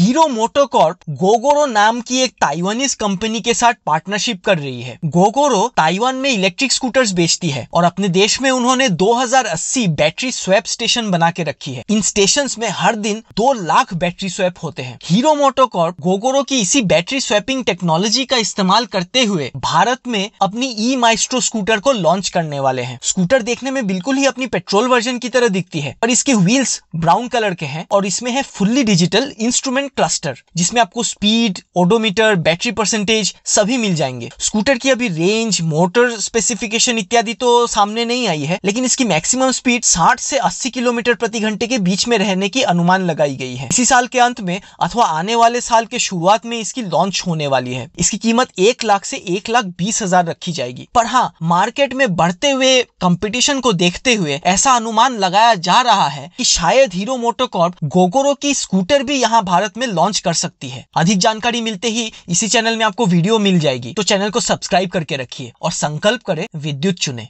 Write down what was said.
hero MotoCorp Gogoro नाम की एक ताइवानीज कंपनी के साथ पार्टनरशिप कर रही है गोगोरो ताइवान में इलेक्ट्रिक स्कूटर्स बेचती है और अपने देश में उन्होंने 2080 बैटरी स्वैप स्टेशन बना के रखी है इन स्टेशन में हर दिन दो लाख बैटरी स्वैप होते हैं हीरो मोटोकॉर्प गोगोरो की इसी बैटरी स्वैपिंग टेक्नोलॉजी का इस्तेमाल करते हुए भारत में अपनी ई माइस्ट्रो स्कूटर को लॉन्च करने वाले हैं स्कूटर देखने में बिल्कुल ही अपनी पेट्रोल वर्जन की तरह दिखती है और इसके व्हील्स ब्राउन कलर के हैं और इसमें है फुल्ली डिजिटल इंस्ट्रूमेंट क्लस्टर जिसमें आपको स्पीड ओडोमीटर बैटरी परसेंटेज सभी मिल जाएंगे स्कूटर की अभी रेंज मोटर स्पेसिफिकेशन इत्यादि तो सामने नहीं आई है लेकिन इसकी मैक्सिमम स्पीड 60 से 80 किलोमीटर प्रति घंटे के बीच में रहने की अनुमान लगाई गई है इसी साल के अंत में अथवा आने वाले साल के शुरुआत में इसकी लॉन्च होने वाली है इसकी कीमत एक लाख से एक लाख बीस हजार रखी जाएगी पर हाँ मार्केट में बढ़ते हुए कंपटीशन को देखते हुए ऐसा अनुमान लगाया जा रहा है कि शायद हीरो मोटोकॉर्प गोगोरो की स्कूटर भी यहाँ भारत में लॉन्च कर सकती है अधिक जानकारी मिलते ही इसी चैनल में आपको वीडियो मिल जाएगी तो चैनल को सब्सक्राइब करके रखिए और संकल्प करें विद्युत चुने